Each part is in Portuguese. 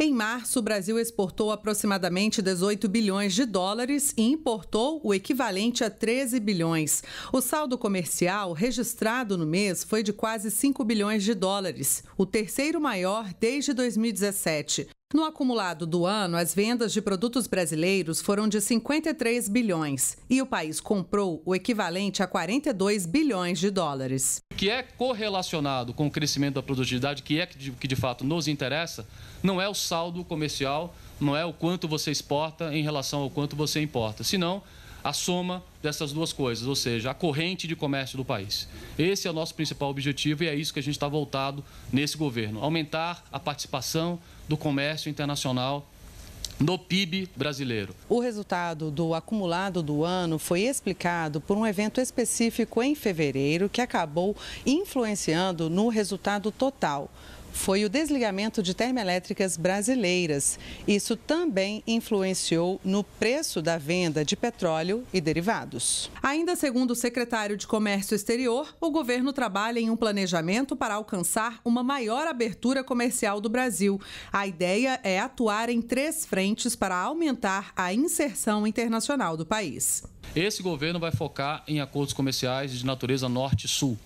Em março, o Brasil exportou aproximadamente 18 bilhões de dólares e importou o equivalente a 13 bilhões. O saldo comercial registrado no mês foi de quase 5 bilhões de dólares, o terceiro maior desde 2017. No acumulado do ano, as vendas de produtos brasileiros foram de 53 bilhões e o país comprou o equivalente a 42 bilhões de dólares. O que é correlacionado com o crescimento da produtividade, que é que de fato nos interessa, não é o saldo comercial, não é o quanto você exporta em relação ao quanto você importa, senão a soma dessas duas coisas, ou seja, a corrente de comércio do país. Esse é o nosso principal objetivo e é isso que a gente está voltado nesse governo: aumentar a participação do comércio internacional no PIB brasileiro. O resultado do acumulado do ano foi explicado por um evento específico em fevereiro que acabou influenciando no resultado total foi o desligamento de termoelétricas brasileiras. Isso também influenciou no preço da venda de petróleo e derivados. Ainda segundo o secretário de Comércio Exterior, o governo trabalha em um planejamento para alcançar uma maior abertura comercial do Brasil. A ideia é atuar em três frentes para aumentar a inserção internacional do país. Esse governo vai focar em acordos comerciais de natureza norte-sul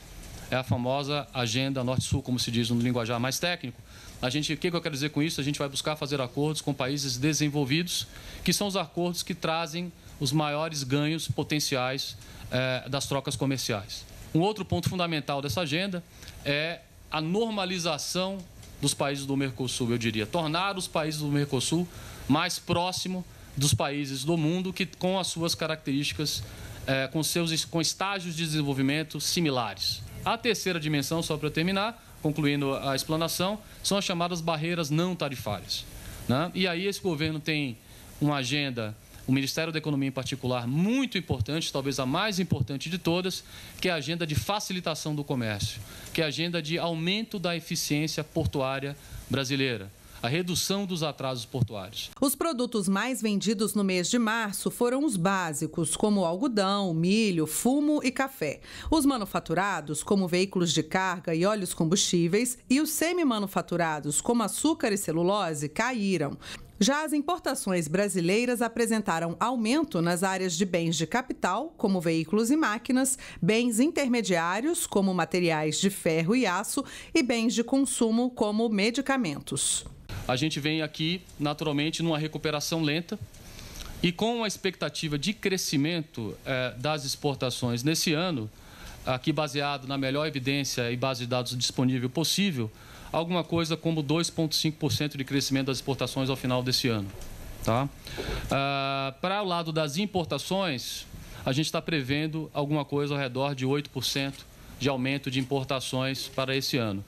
é a famosa agenda norte-sul, como se diz no linguajar mais técnico. A gente, o que eu quero dizer com isso? A gente vai buscar fazer acordos com países desenvolvidos, que são os acordos que trazem os maiores ganhos potenciais eh, das trocas comerciais. Um outro ponto fundamental dessa agenda é a normalização dos países do Mercosul, eu diria, tornar os países do Mercosul mais próximo dos países do mundo que com as suas características, eh, com seus com estágios de desenvolvimento similares. A terceira dimensão, só para terminar, concluindo a explanação, são as chamadas barreiras não tarifárias. Né? E aí esse governo tem uma agenda o Ministério da Economia em particular, muito importante, talvez a mais importante de todas, que é a agenda de facilitação do comércio, que é a agenda de aumento da eficiência portuária brasileira a redução dos atrasos portuários. Os produtos mais vendidos no mês de março foram os básicos, como algodão, milho, fumo e café. Os manufaturados, como veículos de carga e óleos combustíveis, e os semi-manufaturados, como açúcar e celulose, caíram. Já as importações brasileiras apresentaram aumento nas áreas de bens de capital, como veículos e máquinas, bens intermediários, como materiais de ferro e aço, e bens de consumo, como medicamentos a gente vem aqui naturalmente numa recuperação lenta e com a expectativa de crescimento eh, das exportações nesse ano, aqui baseado na melhor evidência e base de dados disponível possível, alguma coisa como 2,5% de crescimento das exportações ao final desse ano. Tá? Ah, para o lado das importações, a gente está prevendo alguma coisa ao redor de 8% de aumento de importações para esse ano.